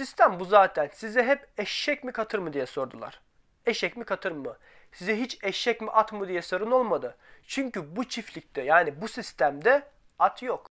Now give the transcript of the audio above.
Sistem bu zaten. Size hep eşek mi katır mı diye sordular. Eşek mi katır mı? Size hiç eşek mi at mı diye sorun olmadı. Çünkü bu çiftlikte yani bu sistemde at yok.